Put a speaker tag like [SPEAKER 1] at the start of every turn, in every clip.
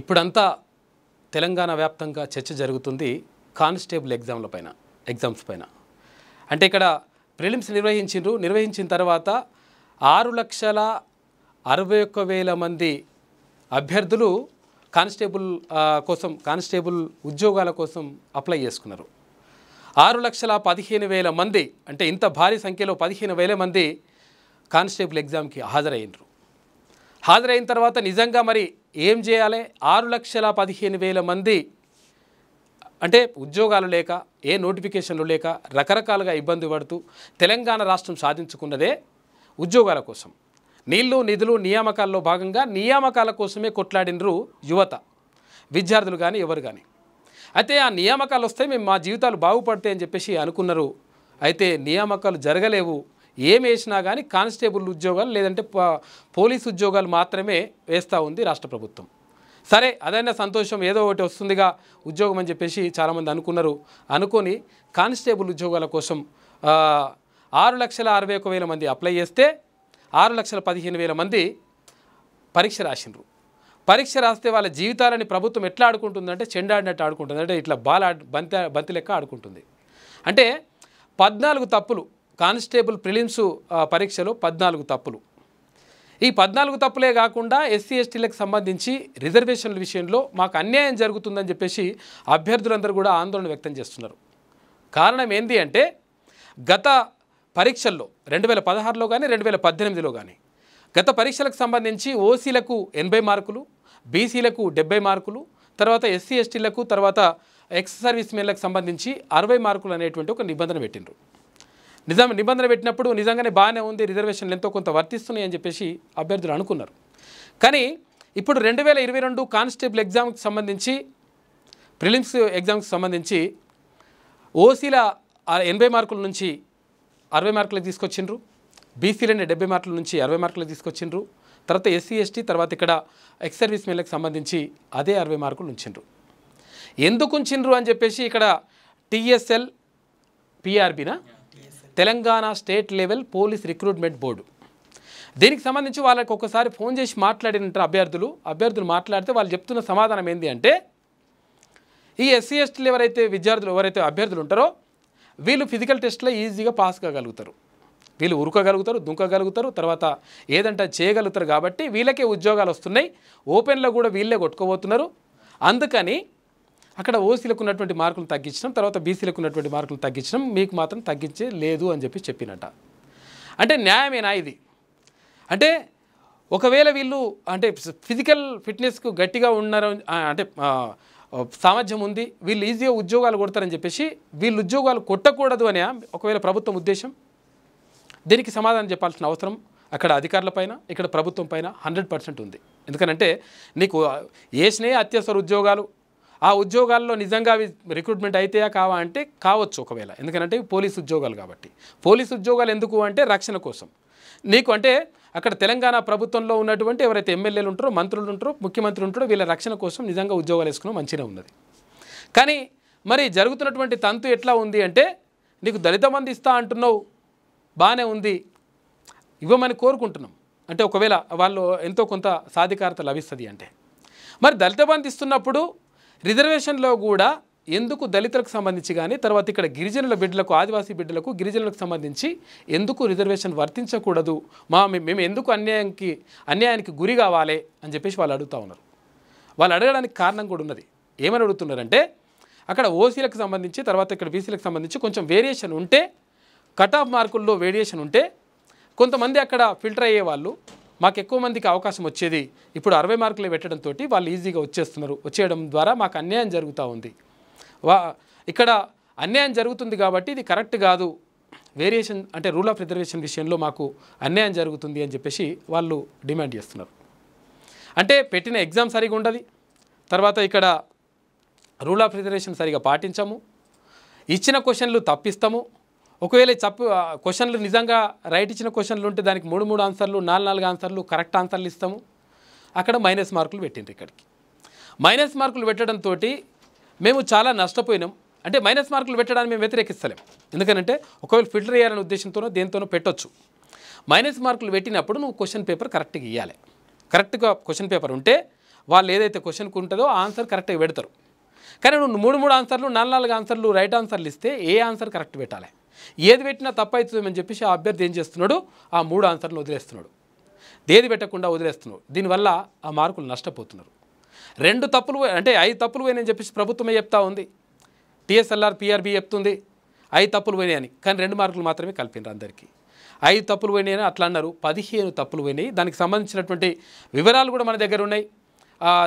[SPEAKER 1] ఇప్పుడంతా తెలంగాణ వ్యాప్తంగా చర్చ జరుగుతుంది కానిస్టేబుల్ ఎగ్జామ్ల పైన ఎగ్జామ్స్ పైన అంటే ఇక్కడ ప్రిలిమ్స్ నిర్వహించిండ్రు నిర్వహించిన తర్వాత ఆరు లక్షల అరవై ఒక్క వేల మంది అభ్యర్థులు కానిస్టేబుల్ కోసం కానిస్టేబుల్ ఉద్యోగాల కోసం అప్లై చేసుకున్నారు ఆరు లక్షల పదిహేను వేల మంది అంటే ఇంత భారీ సంఖ్యలో పదిహేను వేల మంది కానిస్టేబుల్ ఎగ్జామ్కి హాజరైనరు హాజరైన తర్వాత నిజంగా మరి ఏం చేయాలి ఆరు లక్షల పదిహేను వేల మంది అంటే ఉద్యోగాలు లేక ఏ నోటిఫికేషన్లు లేక రకరకాలుగా ఇబ్బంది పడుతూ తెలంగాణ రాష్ట్రం సాధించుకున్నదే ఉద్యోగాల కోసం నీళ్లు నిధులు నియామకాల్లో భాగంగా నియామకాల కోసమే కొట్లాడినరు యువత విద్యార్థులు కానీ ఎవరు కానీ అయితే ఆ నియామకాలు వస్తే మేము మా జీవితాలు బాగుపడతాయి అని చెప్పేసి అనుకున్నారు అయితే నియామకాలు జరగలేవు ఏం వేసినా కానీ కానిస్టేబుల్ ఉద్యోగాలు లేదంటే పోలీసు ఉద్యోగాలు మాత్రమే వేస్తూ ఉంది రాష్ట్ర ప్రభుత్వం సరే అదైనా సంతోషం ఏదో ఒకటి వస్తుందిగా ఉద్యోగం అని చెప్పేసి చాలామంది అనుకున్నారు అనుకొని కానిస్టేబుల్ ఉద్యోగాల కోసం ఆరు లక్షల అరవై ఒక వేల మంది అప్లై చేస్తే ఆరు లక్షల పదిహేను వేల మంది పరీక్ష రాసినారు పరీక్ష రాస్తే వాళ్ళ జీవితాలని ప్రభుత్వం ఎట్లా ఆడుకుంటుందంటే చెండాడినట్టు ఆడుకుంటుంది అంటే ఇట్లా బాల బంతి బంతి లెక్క ఆడుకుంటుంది అంటే పద్నాలుగు తప్పులు కానిస్టేబుల్ ప్రిలిమ్స్ పరీక్షలో పద్నాలుగు తప్పులు ఈ పద్నాలుగు తప్పులే కాకుండా ఎస్సీ ఎస్టీలకు సంబంధించి రిజర్వేషన్ల విషయంలో మాకు అన్యాయం జరుగుతుందని చెప్పేసి అభ్యర్థులందరూ కూడా ఆందోళన వ్యక్తం చేస్తున్నారు కారణం ఏంటి అంటే గత పరీక్షల్లో రెండు వేల పదహారులో కానీ రెండు వేల పద్దెనిమిదిలో కానీ గత పరీక్షలకు సంబంధించి ఓసీలకు ఎనభై మార్కులు బీసీలకు డెబ్బై మార్కులు తర్వాత ఎస్సీ ఎస్టీలకు తర్వాత ఎక్స్ సర్వీస్ మెన్లకు సంబంధించి అరవై మార్కులు అనేటువంటి ఒక నిబంధన పెట్టిండ్రు నిజాం నిబంధన పెట్టినప్పుడు నిజంగానే బాగానే ఉంది రిజర్వేషన్లు ఎంతో కొంత వర్తిస్తున్నాయి అని చెప్పేసి అభ్యర్థులు అనుకున్నారు కానీ ఇప్పుడు రెండు వేల ఇరవై రెండు కానిస్టేబుల్ ఎగ్జామ్కి సంబంధించి ప్రిలిమ్స్ ఎగ్జామ్కి సంబంధించి ఓసీల ఎనభై మార్కుల నుంచి అరవై మార్కులకు తీసుకొచ్చిండ్రు బీసీలని డెబ్బై మార్కుల నుంచి అరవై మార్కులకు తీసుకొచ్చిండ్రు తర్వాత ఎస్సీ ఎస్టీ తర్వాత ఇక్కడ ఎక్స్ సర్వీస్ మెన్లకు సంబంధించి అదే అరవై మార్కులు ఉంచిండ్రు ఎందుకు ఉంచిండ్రు అని చెప్పేసి ఇక్కడ టీఎస్ఎల్ పిఆర్బినా Telangana state level police recruitment board దీనికి సంబంధించి వాళ్ళకి ఒకసారి ఫోన్ చేసి మాట్లాడినంటారు అభ్యర్థులు అభ్యర్థులు మాట్లాడితే వాళ్ళు చెప్తున్న సమాధానం ఏంటి అంటే ఈ ఎస్సీ ఎస్టీలు ఎవరైతే విద్యార్థులు ఎవరైతే అభ్యర్థులు ఉంటారో వీళ్ళు ఫిజికల్ టెస్ట్లో ఈజీగా పాస్ కాగలుగుతారు వీళ్ళు ఉరకగలుగుతారు దుంకగలుగుతారు తర్వాత ఏదంటే చేయగలుగుతారు కాబట్టి వీళ్ళకే ఉద్యోగాలు వస్తున్నాయి ఓపెన్లో కూడా వీళ్ళే కొట్టుకోబోతున్నారు అందుకని అక్కడ ఓసీలకు ఉన్నటువంటి మార్కులు తగ్గించడం తర్వాత బీసీలకు ఉన్నటువంటి మార్కులు తగ్గించడం మీకు మాత్రం తగ్గించే లేదు అని చెప్పి చెప్పినట అంటే న్యాయమేనా ఇది అంటే ఒకవేళ వీళ్ళు అంటే ఫిజికల్ ఫిట్నెస్కు గట్టిగా ఉన్నారు అంటే సామర్థ్యం ఉంది వీళ్ళు ఈజీగా ఉద్యోగాలు కొడతారని చెప్పేసి వీళ్ళు ఉద్యోగాలు కొట్టకూడదు అనే ఒకవేళ ప్రభుత్వం ఉద్దేశం దీనికి సమాధానం చెప్పాల్సిన అవసరం అక్కడ అధికారులపైన ఇక్కడ ప్రభుత్వం పైన హండ్రెడ్ పర్సెంట్ ఉంది ఎందుకనంటే నీకు ఏసినే అత్యవసర ఉద్యోగాలు ఆ ఉద్యోగాల్లో నిజంగా అవి రిక్రూట్మెంట్ అయితేయా కావా అంటే కావచ్చు ఒకవేళ ఎందుకంటే పోలీస్ ఉద్యోగాలు కాబట్టి పోలీస్ ఉద్యోగాలు ఎందుకు అంటే రక్షణ కోసం నీకు అంటే అక్కడ తెలంగాణ ప్రభుత్వంలో ఉన్నటువంటి ఎవరైతే ఎమ్మెల్యేలు ఉంటారో మంత్రులు ఉంటారో ముఖ్యమంత్రులు ఉంటారో వీళ్ళ రక్షణ కోసం నిజంగా ఉద్యోగాలు వేసుకున్న మంచిగా ఉన్నది కానీ మరి జరుగుతున్నటువంటి తంతు ఎట్లా ఉంది అంటే నీకు దళిత మంది ఇస్తా అంటున్నావు బాగానే ఉంది ఇవ్వమని కోరుకుంటున్నాం అంటే ఒకవేళ వాళ్ళు ఎంతో కొంత సాధికారత లభిస్తుంది అంటే మరి దళిత బంధిస్తున్నప్పుడు ఇస్తున్నప్పుడు రిజర్వేషన్లో కూడా ఎందుకు దళితులకు సంబంధించి కానీ తర్వాత ఇక్కడ గిరిజనుల బిడ్డలకు ఆదివాసీ బిడ్డలకు గిరిజనులకు సంబంధించి ఎందుకు రిజర్వేషన్ వర్తించకూడదు మా మేము ఎందుకు అన్యాయానికి అన్యాయానికి గురి కావాలి అని చెప్పేసి వాళ్ళు అడుగుతూ ఉన్నారు వాళ్ళు అడగడానికి కారణం కూడా ఉన్నది ఏమని అడుగుతున్నారంటే అక్కడ ఓసీలకు సంబంధించి తర్వాత ఇక్కడ బీసీలకు సంబంధించి కొంచెం వేరియేషన్ ఉంటే కట్ ఆఫ్ మార్కుల్లో వేరియేషన్ ఉంటే కొంతమంది అక్కడ ఫిల్టర్ అయ్యేవాళ్ళు మాకు ఎక్కువ మందికి అవకాశం వచ్చేది ఇప్పుడు అరవై మార్కులు పెట్టడంతో వాళ్ళు ఈజీగా వచ్చేస్తున్నారు వచ్చేయడం ద్వారా మాకు అన్యాయం జరుగుతూ ఉంది వా ఇక్కడ అన్యాయం జరుగుతుంది కాబట్టి ఇది కరెక్ట్ కాదు వేరియేషన్ అంటే రూల్ ఆఫ్ రిజర్వేషన్ విషయంలో మాకు అన్యాయం జరుగుతుంది అని చెప్పేసి వాళ్ళు డిమాండ్ చేస్తున్నారు అంటే పెట్టిన ఎగ్జామ్ సరిగా ఉండదు తర్వాత ఇక్కడ రూల్ ఆఫ్ రిజర్వేషన్ సరిగా పాటించము ఇచ్చిన క్వశ్చన్లు తప్పిస్తాము ఒకవేళ చప్పు క్వశ్చన్లు నిజంగా రైట్ ఇచ్చిన క్వశ్చన్లు ఉంటే దానికి మూడు మూడు ఆన్సర్లు నాలుగు నాలుగు ఆన్సర్లు కరెక్ట్ ఆన్సర్లు ఇస్తాము అక్కడ మైనస్ మార్కులు పెట్టిండ్రు ఇక్కడికి మైనస్ మార్కులు పెట్టడంతో మేము చాలా నష్టపోయినాం అంటే మైనస్ మార్కులు పెట్టడానికి మేము వ్యతిరేకిస్తలేం ఎందుకంటే ఒకవేళ ఫిల్టర్ చేయాలనే ఉద్దేశంతోనో దేనితోనో పెట్టొచ్చు మైనస్ మార్కులు పెట్టినప్పుడు నువ్వు క్వశ్చన్ పేపర్ కరెక్ట్గా ఇవ్వాలి కరెక్ట్గా క్వశ్చన్ పేపర్ ఉంటే వాళ్ళు ఏదైతే క్వశ్చన్కి ఉంటుందో ఆన్సర్ కరెక్ట్గా పెడతారు కానీ నువ్వు మూడు మూడు ఆన్సర్లు నాలుగు నాలుగు ఆన్సర్లు రైట్ ఆన్సర్లు ఇస్తే ఏ ఆన్సర్ కరెక్ట్ పెట్టాలి ఏది పెట్టినా తప్పవుతుందని చెప్పేసి ఆ అభ్యర్థి ఏం చేస్తున్నాడు ఆ మూడు ఆన్సర్లు వదిలేస్తున్నాడు దేది పెట్టకుండా వదిలేస్తున్నాడు దీనివల్ల ఆ మార్కులు నష్టపోతున్నారు రెండు తప్పులు అంటే ఐదు తప్పులు పోయినాయని చెప్పేసి ప్రభుత్వమే చెప్తా ఉంది టీఎస్ఎల్ఆర్ పిఆర్బి చెప్తుంది ఐదు తప్పులు పోయినాయని కానీ రెండు మార్కులు మాత్రమే కల్పినారు అందరికీ ఐదు తప్పులు పోయినాయని అట్లా అన్నారు పదిహేను తప్పులు పోయినాయి దానికి సంబంధించినటువంటి వివరాలు కూడా మన దగ్గర ఉన్నాయి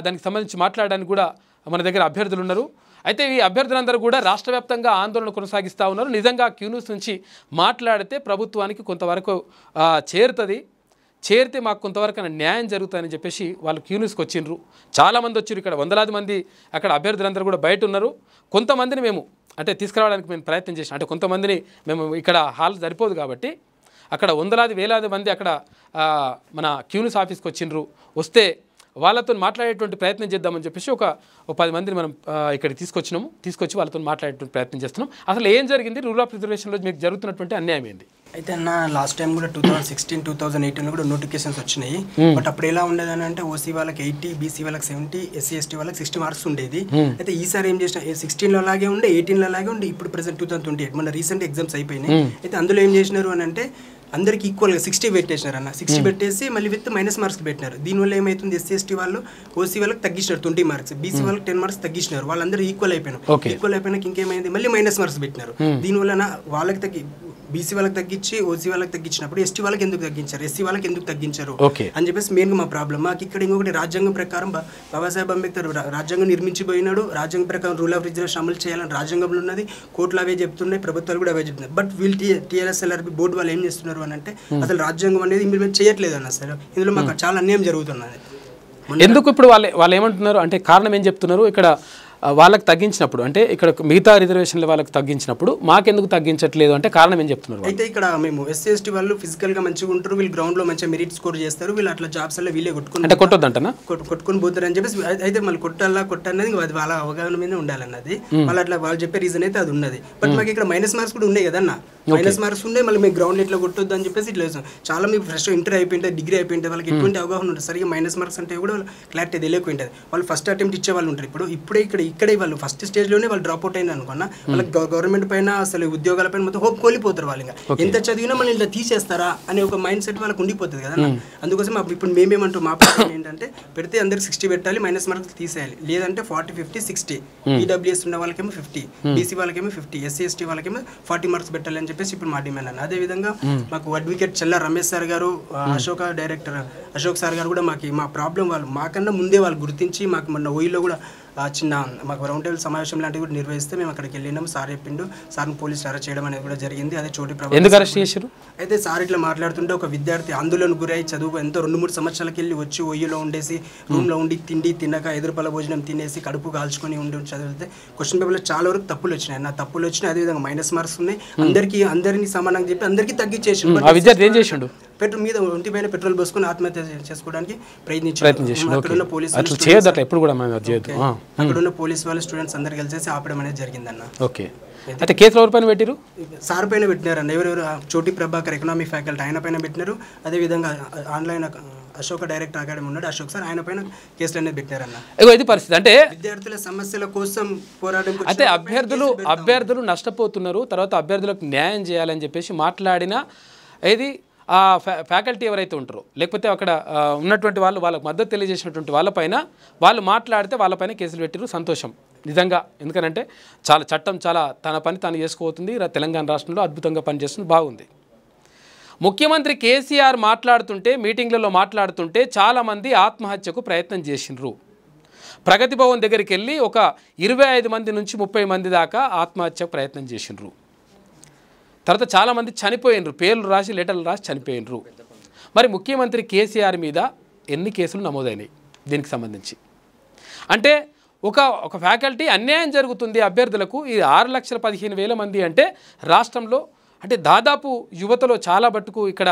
[SPEAKER 1] దానికి సంబంధించి మాట్లాడడానికి కూడా మన దగ్గర అభ్యర్థులు ఉన్నారు అయితే ఈ అభ్యర్థులందరూ కూడా రాష్ట్ర వ్యాప్తంగా ఆందోళన కొనసాగిస్తూ ఉన్నారు నిజంగా క్యూన్యూస్ నుంచి మాట్లాడితే ప్రభుత్వానికి కొంతవరకు చేరుతుంది చేరితే మాకు కొంతవరకు న్యాయం జరుగుతుందని చెప్పేసి వాళ్ళు క్యూన్యూస్కి వచ్చిండ్రు చాలామంది వచ్చారు ఇక్కడ వందలాది మంది అక్కడ అభ్యర్థులందరూ కూడా బయట ఉన్నారు కొంతమందిని మేము అంటే తీసుకురావడానికి మేము ప్రయత్నం చేసినాం అంటే కొంతమందిని మేము ఇక్కడ హాల్ సరిపోదు కాబట్టి అక్కడ వందలాది వేలాది మంది అక్కడ మన క్యూనిస్ ఆఫీస్కి వచ్చిండ్రు వస్తే వాళ్ళతో మాట్లాడేటువంటి ప్రయత్నం చేద్దామని చెప్పేసి ఒక పది మందిని మనం ఇక్కడికి తీసుకొచ్చినాము తీసుకొచ్చి వాళ్ళతో మాట్లాడేటువంటి ప్రయత్నం చేస్తున్నాం అసలు ఏం జరిగింది రూరల్ ఆఫ్ రిజర్వేషన్లో మీకు జరుగుతున్నటువంటి అన్యాయం ఏంది
[SPEAKER 2] అయితే అన్న లాస్ట్ టైం కూడా two thousand sixteen two thousand eighteen కూడా నోటిఫికేషన్స్ వచ్చినాయి బట్ అప్పుడు ఎలా ఉండేదని అంటే ఓసీ వాళ్ళకి ఎయిటీ బీసీ వాళ్ళకి సెవెంటీ ఎస్సీ ఎస్టీ వాళ్ళకి సిక్స్టీ మార్క్స్ ఉండేది అయితే ఈసారి ఏం చేసిన సిక్స్టీన్లో అలాగే ఉండే ఎయిటీన్లో అలాగే ఉండే ఇప్పుడు present two thousand twenty eight మన రీసెంట్ ఎగ్జామ్స్ అయిపోయినాయి అయితే అందులో ఏం చేసినారు అని అంటే అందరికి ఈక్వల్గా సిక్స్టీ పెట్టేసినారు అన్న సిక్స్టీ hmm. పెట్టేసి మళ్ళీ విత్ మైనస్ మార్క్స్ పెట్టినారు దీనివల్ల ఏమైతుంది ఎస్సీ ఎస్టీ వాళ్ళు ఓసీ వాళ్ళకి తగ్గించినారు ట్వంటీ మార్క్స్ బీసీ వాళ్ళకి టెన్ మార్క్స్ తగ్గించినారు వాళ్ళందరూ ఈక్వల్ అయిపోయినారు ఈక్వల్ అయిపోయినాక ఇంకేమైంది మళ్ళీ మైనస్ మార్క్స్ పెట్టినారు hmm. దీనివల్ల వాళ్ళకి తగ్గి బీసీ వాళ్ళకి తగ్గించి ఓసీ వాళ్ళకి తగ్గించినప్పుడు ఎస్టీ వాళ్ళకి ఎందుకు తగ్గించారు ఎస్సీ వాళ్ళకి ఎందుకు తగ్గించారు అని చెప్పేసి మెయిన్ మా ప్రాబ్లం మాకు ఇక్కడ ఇంకొకటి రాజ్యాంగం ప్రకారం బాబాసాహెబ్ అంబేద్కర్ రాజ్యాంగం నిర్మించిపోయినాడు రాజ్యాంగం ప్రకారం రూల్ ఆఫ్ రిజర్వేషన్ అమలు చేయాలని రాజ్యాంగంలో ఉన్నది కోర్టులు అవే చెప్తున్నాయి ప్రభుత్వాలు కూడా అవే చెప్తున్నాయి బట్ వీళ్ళు టీఆర్ఎస్ఎల్ఆర్బి బోర్డు వాళ్ళు ఏం చేస్తున్నారు అని అంటే అసలు రాజ్యాంగం అనేది ఇంప్లిమెంట్ చేయట్లేదు అన్న సార్ ఇందులో మాకు చాలా అన్యాయం జరుగుతున్నది
[SPEAKER 1] ఎందుకు ఇప్పుడు వాళ్ళు వాళ్ళు ఏమంటున్నారు అంటే కారణం ఏం చెప్తున్నారు ఇక్కడ వాళ్ళకి తగ్గించినప్పుడు అంటే ఇక్కడ మిగతా రిజర్వేషన్ వాళ్ళకి తగ్గించినప్పుడు మాకెందుకు తగ్గించట్లేదు అంటే కారణం ఏం చెప్తున్నారు అయితే
[SPEAKER 2] ఇక్కడ మేము ఎస్సీ ఎస్టీ వాళ్ళు ఫిజికల్ గా మంచిగా ఉంటారు వీళ్ళు గ్రౌండ్ లో మంచిగా మెరిట్ స్కోర్ చేస్తారు వీళ్ళు అట్లా జాబ్స్ అలా వీళ్ళే కొట్టుకుని అంటే కొట్టొద్దంటనా కొట్టుకుని పోతారు అని చెప్పేసి అయితే మళ్ళీ కొట్టాలా కొట్టనేది అది వాళ్ళ అవగాహన మీద ఉండాలన్నది వాళ్ళు అట్లా వాళ్ళు చెప్పే రీజన్ అయితే అది ఉన్నది బట్ మాకు ఇక్కడ మైనస్ మార్క్స్ కూడా ఉన్నాయి కదన్నా మైనస్ మార్క్స్ ఉండే మళ్ళీ మీ గ్రౌండ్ ఇట్లా కొట్టొద్దు అని చెప్పేసి ఇట్లా వేసాం చాలా మీకు ఫ్రెష్ ఇంటర్ అయిపోయింటే డిగ్రీ అయిపోయింటే వాళ్ళకి hmm. ఎటువంటి అవగాహన ఉంటుంది సరిగ్గా మైనస్ మార్క్స్ అంటే కూడా క్లారిటీ తెలియకుంటుంది వాళ్ళు ఫస్ట్ అటెంప్ట్ ఇచ్చే వాళ్ళు ఉంటారు ఇప్పుడు ఇప్పుడే ఇక్కడ ఇక్కడే వాళ్ళు ఫస్ట్ స్టేజ్లోనే వాళ్ళు డ్రాప్ అవుట్ అయింది అనుకున్నా hmm. వాళ్ళకి గవర్నమెంట్ పైన అసలు ఉద్యోగాల పైన మొత్తం హోప్ కోల్పోతారు వాళ్ళు ఇంకా ఎంత చదివినా మనం ఇలా తీసేస్తారా అనే ఒక మైండ్ సెట్ వాళ్ళకి ఉండిపోతుంది కదా hmm. అందుకోసం ఇప్పుడు మేమేమంటాం మా ప్రాబ్లం ఏంటంటే పెడితే అందరికి సిక్స్టీ పెట్టాలి మైనస్ మార్క్స్ తీసేయాలి లేదంటే ఫార్టీ ఫిఫ్టీ సిక్స్టీ ఈడబ్ల్యూఎస్ ఉన్న వాళ్ళకేమో ఫిఫ్టీ బీసీ వాళ్ళకేమో ఫిఫ్టీ ఎస్సీ ఎస్టీ వాళ్ళకేమో ఫార్టీ మార్క్స్ పెట్టాలని చెప్పేసి ఇప్పుడు మా డిమాండ్ అన్న అదేవిధంగా మాకు అడ్వకేట్ చెల్ల రమేష్ సార్ గారు అశోక డైరెక్టర్ అశోక్ సార్ గారు కూడా మాకు మా ప్రాబ్లం వాళ్ళు మాకన్నా ముందే వాళ్ళు గుర్తించి మాకు మొన్న ఓయిలో e కూడా చిన్న మాకు రౌండ్ టేబుల్ సమావేశం లాంటివి కూడా నిర్వహిస్తే మేము అక్కడికి వెళ్ళినాం సార్ చెప్పిండు సార్ని పోలీసులు అరెస్ట్ చేయడం అనేది కూడా జరిగింది అదే చోటు ప్రభుత్వం అయితే సార్ ఇట్లా మాట్లాడుతుంటే ఒక విద్యార్థి ఆందోళన గురై చదువు ఎంతో రెండు మూడు సంవత్సరాలకి వెళ్ళి వచ్చి ఒయ్యిలో ఉండేసి రూమ్లో ఉండి తిండి తినక ఎదురుపల భోజనం తినేసి కడుపు కాల్చుకొని ఉండి చదివితే క్వశ్చన్ పేపర్లో చాలా వరకు తప్పులు వచ్చినాయి నా తప్పులు వచ్చినాయి అదేవిధంగా మైనస్ మార్క్స్ ఉన్నాయి అందరికీ అందరినీ సమానంగా చెప్పి అందరికీ తగ్గించేసి చేసిండు పెట్రోల్ మీద ఒంటి పైన పెట్రోల్ పోసుకుని ఆత్మహత్య చేసుకోవడానికి ప్రయత్నించారు అక్కడున్న పోలీసు ఎప్పుడు కూడా అక్కడున్న వాళ్ళ స్టూడెంట్స్ అందరు కలిసేసి ఆపడం అనేది జరిగిందన్న ఓకే అయితే కేసులు ఎవరి పైన పెట్టారు సార్ పైన పెట్టినారన్న ఎవరెవరు చోటి ప్రభాకర్ ఎకనామిక్ ఫ్యాకల్టీ ఆయన పైన పెట్టినారు అదేవిధంగా ఆన్లైన్ అశోక డైరెక్టర్ అకాడమీ ఉన్నాడు అశోక్ సార్ ఆయన పైన కేసులు అనేది పెట్టారన్న
[SPEAKER 1] ఇది పరిస్థితి అంటే విద్యార్థుల సమస్యల కోసం పోరాటం అయితే అభ్యర్థులు అభ్యర్థులు నష్టపోతున్నారు తర్వాత అభ్యర్థులకు న్యాయం చేయాలని చెప్పేసి మాట్లాడిన ఇది ఆ ఫ్యాకల్టీ ఎవరైతే ఉంటారో లేకపోతే అక్కడ ఉన్నటువంటి వాళ్ళు వాళ్ళకు మద్దతు తెలియజేసినటువంటి వాళ్ళపైన వాళ్ళు మాట్లాడితే వాళ్ళపైన కేసులు పెట్టిరు సంతోషం నిజంగా ఎందుకనంటే చాలా చట్టం చాలా తన పని తాను చేసుకోవతుంది తెలంగాణ రాష్ట్రంలో అద్భుతంగా పనిచేస్తుంది బాగుంది ముఖ్యమంత్రి కేసీఆర్ మాట్లాడుతుంటే మీటింగ్లలో మాట్లాడుతుంటే చాలామంది ఆత్మహత్యకు ప్రయత్నం చేసినారు ప్రగతి భవన్ దగ్గరికి వెళ్ళి ఒక ఇరవై ఐదు మంది నుంచి ముప్పై మంది దాకా ఆత్మహత్యకు ప్రయత్నం చేసినారు తర్వాత చాలామంది చనిపోయినరు పేర్లు రాసి లెటర్లు రాసి చనిపోయినరు మరి ముఖ్యమంత్రి కేసీఆర్ మీద ఎన్ని కేసులు నమోదైనాయి దీనికి సంబంధించి అంటే ఒక ఒక ఫ్యాకల్టీ అన్యాయం జరుగుతుంది అభ్యర్థులకు ఈ ఆరు లక్షల పదిహేను వేల మంది అంటే రాష్ట్రంలో అంటే దాదాపు యువతలో చాలా బట్టుకు ఇక్కడ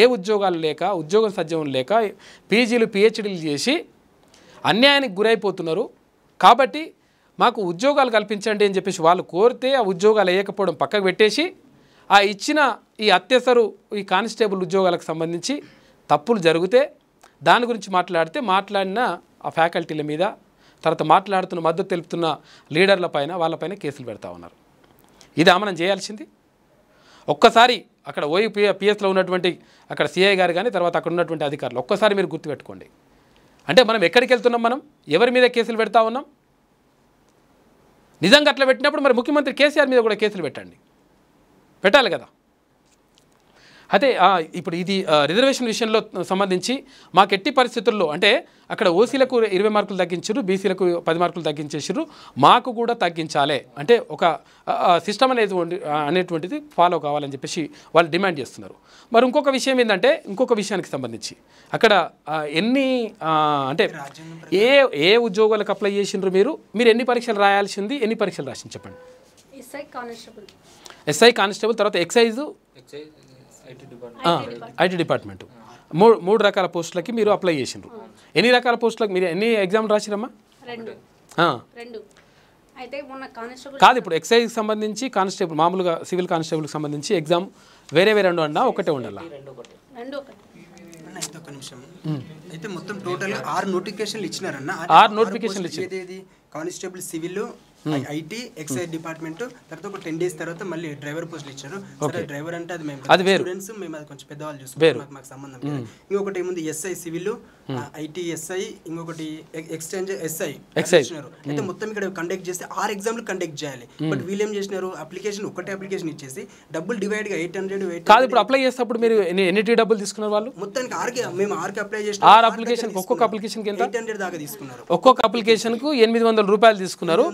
[SPEAKER 1] ఏ ఉద్యోగాలు లేక ఉద్యోగం సజ్జం లేక పీజీలు పిహెచ్డీలు చేసి అన్యాయానికి గురైపోతున్నారు కాబట్టి మాకు ఉద్యోగాలు కల్పించండి అని చెప్పేసి వాళ్ళు కోరితే ఆ ఉద్యోగాలు వేయకపోవడం పక్కకు పెట్టేసి ఆ ఇచ్చిన ఈ అత్యసరు ఈ కానిస్టేబుల్ ఉద్యోగాలకు సంబంధించి తప్పులు జరిగితే దాని గురించి మాట్లాడితే మాట్లాడిన ఆ ఫ్యాకల్టీల మీద తర్వాత మాట్లాడుతున్న మద్దతు తెలుపుతున్న లీడర్ల పైన వాళ్ళపైన కేసులు పెడతా ఉన్నారు ఇది మనం చేయాల్సింది ఒక్కసారి అక్కడ ఓయి పిఎస్లో ఉన్నటువంటి అక్కడ సిఐ గారు కానీ తర్వాత అక్కడ ఉన్నటువంటి అధికారులు ఒక్కసారి మీరు గుర్తుపెట్టుకోండి అంటే మనం ఎక్కడికి వెళ్తున్నాం మనం ఎవరి మీద కేసులు పెడతా ఉన్నాం నిజంగా అట్లా పెట్టినప్పుడు మరి ముఖ్యమంత్రి కేసీఆర్ మీద కూడా కేసులు పెట్టండి పెట్టాలి కదా అయితే ఇప్పుడు ఇది రిజర్వేషన్ విషయంలో సంబంధించి మాకు ఎట్టి పరిస్థితుల్లో అంటే అక్కడ ఓసీలకు ఇరవై మార్కులు తగ్గించారు బీసీలకు పది మార్కులు తగ్గించేసారు మాకు కూడా తగ్గించాలి అంటే ఒక సిస్టమ్ అనేది అనేటువంటిది ఫాలో కావాలని చెప్పేసి వాళ్ళు డిమాండ్ చేస్తున్నారు మరి ఇంకొక విషయం ఏంటంటే ఇంకొక విషయానికి సంబంధించి అక్కడ ఎన్ని అంటే ఏ ఏ ఉద్యోగాలకు అప్లై చేసిండ్రు మీరు మీరు ఎన్ని పరీక్షలు రాయాల్సింది ఎన్ని పరీక్షలు రాసింది చెప్పండి ఎస్ఐ కానిస్టేబుల్ తర్వాత ఎక్సైజ్ ఐటీ డిపార్ట్మెంట్ మూడు మూడు రకాల పోస్టులకి మీరు అప్లై చేసిండ్రు ఎన్ని రకాల పోస్టులకు మీరు ఎన్ని ఎగ్జామ్లు రాసిరమ్మా కాదు ఇప్పుడు ఎక్సైజ్కి సంబంధించి కానిస్టేబుల్ మామూలుగా సివిల్ కానిస్టేబుల్కి సంబంధించి ఎగ్జామ్ వేరే వేరే రెండు అన్నా ఒకటే ఉండాలా
[SPEAKER 2] ఆరు నోటిఫికేషన్ ఇచ్చినారన్న ఆరు notification constable civil Hmm. IT excise hmm. Department తర్వాత ఒక టెన్ డేస్ తర్వాత మళ్ళీ డ్రైవర్ పోస్ట్ ఇచ్చారు సరే డ్రైవర్ అంటే అది మేము స్టూడెంట్స్ మేము అది కొంచెం పెద్దవాళ్ళు చూసుకుంటాం మాకు సంబంధం hmm. ఇంకొకటి ఏముంది ఎస్ఐ సివిల్ ఐటీ ఇంకొకటి ఎక్స్చేంజ్ ఎస్ఐ ఇచ్చినారు అయితే మొత్తం ఇక్కడ కండక్ట్ చేస్తే ఆరు ఎగ్జామ్లు కండక్ట్ చేయాలి బట్ వీళ్ళు ఏం చేసినారు అప్లికేషన్ ఒకటే అప్లికేషన్ ఇచ్చేసి డబ్బులు డివైడ్ గా ఎయిట్ హండ్రెడ్ కాదు
[SPEAKER 1] ఇప్పుడు అప్లై చేసినప్పుడు మీరు ఎన్ని డబ్బులు తీసుకున్నారు వాళ్ళు మొత్తానికి ఆరుకి మేము ఆరుకి అప్లై చేసి ఆరు అప్లికేషన్ ఒక్కొక్క అప్లికేషన్ ఎయిట్ హండ్రెడ్ దాకా తీసుకున్నారు ఒక్కొక్క అప్లికేషన్ కు ఎనిమిది వందల రూపాయలు తీసుకున్నారు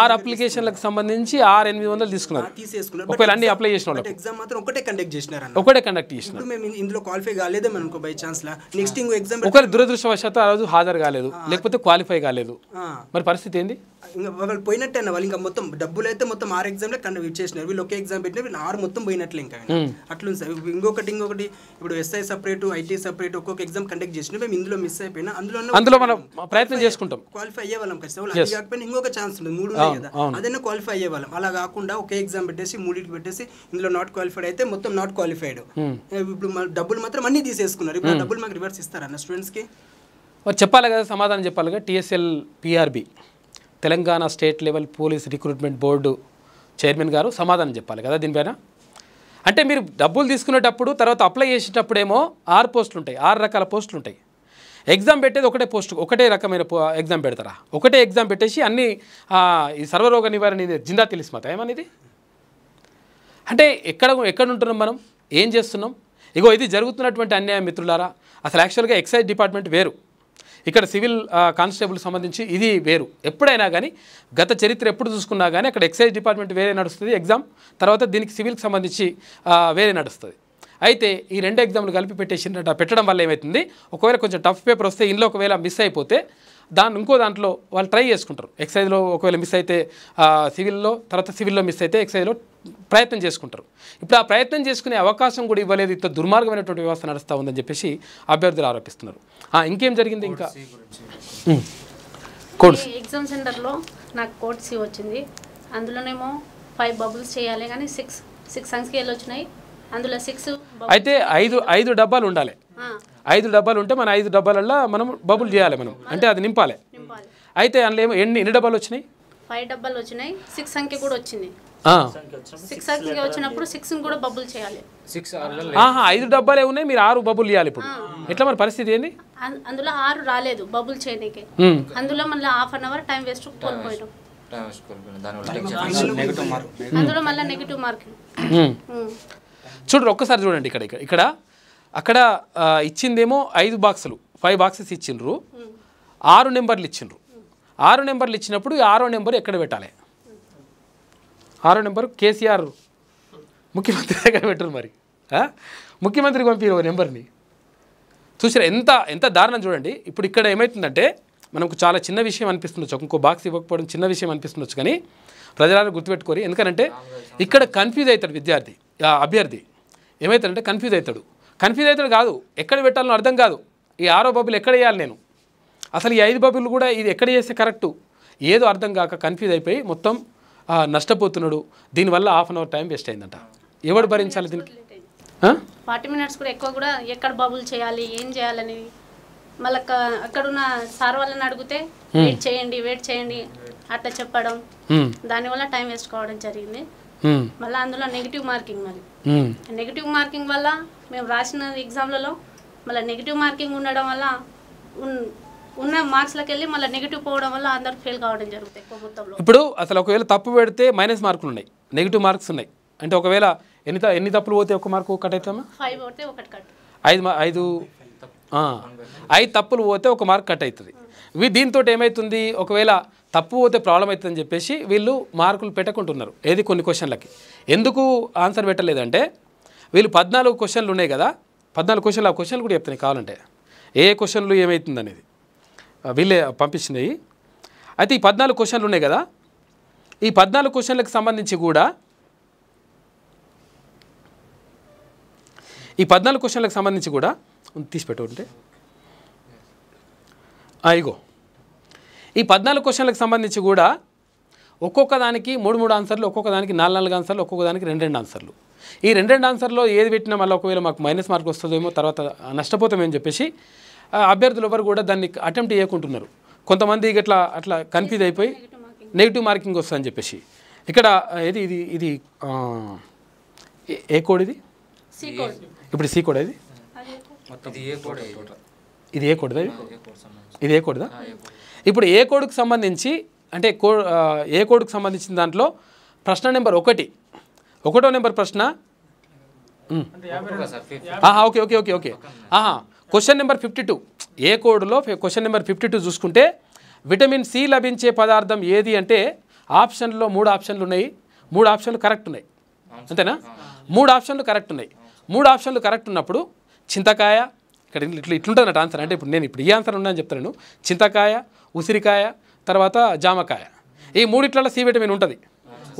[SPEAKER 1] ఆరు అప్లికేషన్లకు సంబంధించి ఆరు ఎనిమిది వందలు తీసుకున్నారు
[SPEAKER 2] తీసేసుకున్నారు ఒకవేళ అన్ని
[SPEAKER 1] అప్లై చేసిన వాళ్ళు ఎగ్జామ్ మాత్రం ఒకటే కండక్ట్ చేసినారు ఒకటే కండక్ట్ చేసినారు
[SPEAKER 2] మేము ఇందులో క్వాలిఫై కాలేదే మనం బై ఛాన్స్ లా
[SPEAKER 1] నెక్స్ట్ ఇంకో ఎగ్జామ్ ఒకవేళ దురదృష్టవశాత్తు ఆ రోజు హాజరు కాలేదు లేకపోతే క్వాలిఫై కాలేదు మరి పరిస్థితి ఏంది
[SPEAKER 2] ఇంకా వాళ్ళు పోయినట్టే అన్న వాళ్ళు ఇంకా మొత్తం డబ్బులు అయితే మొత్తం ఆరు ఎగ్జామ్లే కండక్ట్ ఇచ్చేసినారు వీళ్ళు ఒకే ఎగ్జామ్ పెట్టిన వీళ్ళు ఆరు మొత్తం పోయినట్లే ఇంకా అట్లుంది సార్ ఇంకొకటి ఇంకొకటి ఇప్పుడు ఎస్ఐ సపరేట్ ఐటీ సపరేట్ ఒక్కొక్క ఎగ్జామ్ కండక్ట్ చేసిన మేము ఇందులో మిస్ అయిపోయినా అందులో అందులో మనం
[SPEAKER 1] ప్రయత్నం చేసుకుంటాం
[SPEAKER 2] క్వాలిఫై అయ్యే వాళ్ళం కదా అది కాకపోయినా ఇంకొక ఛాన్స్ ఉంది మూడు కదా అదైనా క్వాలిఫై అయ్యే వాళ్ళం అలా కాకుండా ఒకే ఎగ్జామ్ పెట్టేసి మూడింటి పెట్టేసి ఇందులో నాట్ క్వాలిఫైడ్ అయితే మొత్తం నాట్ క్వాలిఫైడ్ ఇప్పుడు డబ్బులు మాత్రం అన్ని తీసేసుకున్నారు ఇప్పుడు డబ్బులు మాకు రివర్స్ ఇస్తారన్న స్టూడెంట్స్కి
[SPEAKER 1] చెప్పాలి కదా సమాధానం చెప్పాలి కదా TSL PRB Telangana state level police recruitment board chairman గారు సమాధానం చెప్పాలి కదా దీనిపైన అంటే మీరు డబ్బులు తీసుకునేటప్పుడు తర్వాత అప్లై చేసేటప్పుడేమో ఆరు పోస్టులు ఉంటాయి ఆరు రకాల పోస్టులు ఉంటాయి ఎగ్జామ్ పెట్టేది ఒకటే పోస్ట్ ఒకటే రకమైన ఎగ్జామ్ పెడతారా ఒకటే ఎగ్జామ్ పెట్టేసి అన్ని ఈ సర్వరోగ నివారణ జిందా తెలిసి మాత ఏమనేది అంటే ఎక్కడ ఎక్కడ ఉంటున్నాం మనం ఏం చేస్తున్నాం ఇగో ఇది జరుగుతున్నటువంటి అన్యాయ మిత్రులారా అసలు యాక్చువల్గా ఎక్సైజ్ డిపార్ట్మెంట్ వేరు ఇక్కడ సివిల్ కానిస్టేబుల్ సంబంధించి ఇది వేరు ఎప్పుడైనా కానీ గత చరిత్ర ఎప్పుడు చూసుకున్నా కానీ అక్కడ ఎక్సైజ్ డిపార్ట్మెంట్ వేరే నడుస్తుంది ఎగ్జామ్ తర్వాత దీనికి సివిల్కి సంబంధించి వేరే నడుస్తుంది అయితే ఈ రెండు ఎగ్జామ్లు కలిపి పెట్టేసిన పెట్టడం వల్ల ఏమవుతుంది ఒకవేళ కొంచెం టఫ్ పేపర్ వస్తే ఇందులో ఒకవేళ మిస్ అయిపోతే దాన్ని ఇంకో దాంట్లో వాళ్ళు ట్రై చేసుకుంటారు ఎక్సైజ్లో ఒకవేళ మిస్ అయితే సివిల్లో తర్వాత సివిల్లో మిస్ అయితే ఎక్సైజ్లో ప్రయత్నం చేసుకుంటారు ఇప్పుడు ఆ ప్రయత్నం చేసుకునే అవకాశం కూడా ఇవ్వలేదు ఇంత దుర్మార్గమైనటువంటి వ్యవస్థ నడుస్తూ ఉందని చెప్పేసి అభ్యర్థులు ఆరోపిస్తున్నారు ఇంకేం జరిగింది ఇంకా
[SPEAKER 3] ఎగ్జామ్ సెంటర్లో నాకు కోడ్ సి వచ్చింది అందులోనేమో ఫైవ్ బబుల్స్ చేయాలి కానీ సిక్స్ సిక్స్ సంఖ్యలు వచ్చినాయి అందులో సిక్స్ అయితే
[SPEAKER 1] ఐదు ఐదు డబ్బాలు ఉండాలి ఐదు డబ్బాలు ఉంటే మన ఐదు డబ్బాలల్లో మనం బబుల్ చేయాలి మనం అంటే అది నింపాలి అయితే అందులో ఏమో ఎన్ని ఎన్ని డబ్బాలు వచ్చినాయి
[SPEAKER 3] ఫైవ్ డబ్బాలు వచ్చినాయి సిక్స్ సంఖ్య కూడా వచ్చింది సిక్స్ వచ్చినప్పుడు సిక్స్ కూడా బబుల్ చేయాలి
[SPEAKER 1] సిక్స్ ఐదు డబ్బాలే ఉన్నాయి మీరు ఆరు బబుల్ చేయాలి ఇప్పుడు ఎట్లా మరి పరిస్థితి ఏంది
[SPEAKER 3] అందులో ఆరు రాలేదు బబుల్ చేయడానికి అందులో మళ్ళీ half an hour time waste కోల్పోయాం అందులో మళ్ళీ నెగిటివ్ మార్కింగ్
[SPEAKER 1] చూడండి ఒక్కసారి చూడండి ఇక్కడ ఇక్కడ అక్కడ ఇచ్చిందేమో ఐదు బాక్సులు ఫైవ్ బాక్సెస్ ఇచ్చిండ్రు ఆరు నెంబర్లు ఇచ్చిండ్రు ఆరు నెంబర్లు ఇచ్చినప్పుడు ఆరో నెంబర్ ఎక్కడ పెట్టాలి ఆరో నెంబర్ కేసీఆర్ ముఖ్యమంత్రి దగ్గర పెట్టరు మరి ముఖ్యమంత్రికి ఒక నెంబర్ని చూసారా ఎంత ఎంత దారుణం చూడండి ఇప్పుడు ఇక్కడ ఏమవుతుందంటే మనకు చాలా చిన్న విషయం అనిపిస్తుండొచ్చు ఇంకో బాక్స్ ఇవ్వకపోవడం చిన్న విషయం అనిపిస్తుండొచ్చు కానీ ప్రజలను గుర్తుపెట్టుకోరు ఎందుకంటే ఇక్కడ కన్ఫ్యూజ్ అవుతాడు విద్యార్థి అభ్యర్థి ఏమవుతాడంటే కన్ఫ్యూజ్ అవుతాడు కన్ఫ్యూజ్ అవుతాడు కాదు ఎక్కడ పెట్టాలో అర్థం కాదు ఈ ఆరో బబుల్ ఎక్కడ వేయాలి నేను అసలు ఈ ఐదు బబుల్ కూడా ఇది ఎక్కడ చేస్తే కరెక్టు ఏదో అర్థం కాక కన్ఫ్యూజ్ అయిపోయి మొత్తం నష్టపోతున్నాడు దీనివల్ల half an hour time waste అయిందంట ఎవడు భరించాలి దీనికి
[SPEAKER 3] ఫార్టీ మినిట్స్ కూడా ఎక్కువ కూడా ఎక్కడ బబుల్ చేయాలి ఏం చేయాలని మళ్ళీ అక్కడున్న సార్ వాళ్ళని అడిగితే వెయిట్ చేయండి వెయిట్ చేయండి అట్లా చెప్పడం దానివల్ల టైం వేస్ట్ కావడం జరిగింది మళ్ళీ అందులో నెగిటివ్ మార్కింగ్ మరి నెగిటివ్ మార్కింగ్ వల్ల మేము రాసిన ఎగ్జామ్లలో మళ్ళీ నెగిటివ్ మార్కింగ్ ఉండడం వల్ల ఉన్న మార్క్స్లకు వెళ్ళి మళ్ళీ నెగిటివ్ పోవడం వల్ల అందరూ ఫెయిల్ కావడం జరుగుతుంది ఎక్కువ మొత్తంలో ఇప్పుడు
[SPEAKER 1] అసలు ఒకవేళ తప్పు పెడితే మైనస్ మార్కులు ఉన్నాయి నెగిటివ్ మార్క్స్ ఉన్నాయి అంటే ఒకవేళ ఎన్ని ఎన్ని తప్పులు పోతే ఒక మార్కు కట్ అవుతాము
[SPEAKER 3] ఫైవ్ పోతే ఒకటి కట్
[SPEAKER 1] ఐదు ఐదు ఐదు తప్పులు పోతే ఒక మార్క్ కట్ అవుతుంది వీ దీంతో ఏమవుతుంది ఒకవేళ తప్పు పోతే ప్రాబ్లం అవుతుందని చెప్పేసి వీళ్ళు మార్కులు పెట్టకుంటున్నారు ఏది కొన్ని క్వశ్చన్లకి ఎందుకు ఆన్సర్ పెట్టలేదంటే వీళ్ళు పద్నాలుగు క్వశ్చన్లు ఉన్నాయి కదా పద్నాలుగు క్వశ్చన్లు ఆ క్వశ్చన్లు కూడా చెప్తాను కావాలంటే ఏ క్వశ్చన్లు ఏమవుతుంది అనేది వీళ్ళే పంపించినాయి అయితే ఈ పద్నాలుగు క్వశ్చన్లు ఉన్నాయి కదా ఈ పద్నాలుగు క్వశ్చన్లకు సంబంధించి కూడా ఈ పద్నాలుగు క్వశ్చన్లకు సంబంధించి కూడా తీసి పెట్టుకుంటే ఇగో ఈ పద్నాలుగు క్వశ్చన్లకు సంబంధించి కూడా ఒక్కొక్క దానికి మూడు మూడు ఆన్సర్లు ఒక్కొక్క దానికి నాలుగు నాలుగు ఆన్సర్లు ఒక్కొక్క దానికి రెండు రెండు ఆన్సర్లు ఈ రెండు రెండు ఆన్సర్లో ఏది పెట్టినా మళ్ళీ ఒకవేళ మాకు మైనస్ మార్క్ వస్తుందేమో తర్వాత నష్టపోతామని చెప్పేసి అభ్యర్థులు ఎవరు కూడా దాన్ని అటెంప్ట్ చేయకుంటున్నారు కొంతమంది ఇట్లా అట్లా కన్ఫ్యూజ్ అయిపోయి నెగిటివ్ మార్కింగ్ వస్తుందని చెప్పేసి ఇక్కడ ఏది ఇది ఇది ఏ కోడ్ ఇది ఇప్పుడు సి కోడ్ ఇది ఇది ఏ కోడ్దా ఇది ఏ కోడ్దా ఇప్పుడు ఏ కోడ్కు సంబంధించి అంటే కో ఏ కోడ్కు సంబంధించిన దాంట్లో ప్రశ్న నెంబర్ ఒకటి ఒకటో నెంబర్ ప్రశ్న ఆహా ఓకే ఓకే ఓకే ఓకే ఆహా question number fifty two A కోడ్లో క్వశ్చన్ నెంబర్ ఫిఫ్టీ టూ చూసుకుంటే విటమిన్ సి లభించే పదార్థం ఏది అంటే ఆప్షన్లో మూడు ఆప్షన్లు ఉన్నాయి మూడు ఆప్షన్లు కరెక్ట్ ఉన్నాయి అంతేనా మూడు ఆప్షన్లు కరెక్ట్ ఉన్నాయి మూడు ఆప్షన్లు కరెక్ట్ ఉన్నప్పుడు చింతకాయ ఇక్కడ ఇట్లా ఇట్లుంటుంది ఆన్సర్ అంటే ఇప్పుడు నేను ఇప్పుడు ఈ ఆన్సర్ ఉన్నాను చెప్తాను చింతకాయ ఉసిరికాయ తర్వాత జామకాయ ఈ మూడిట్లలో సి విటమిన్ ఉంటుంది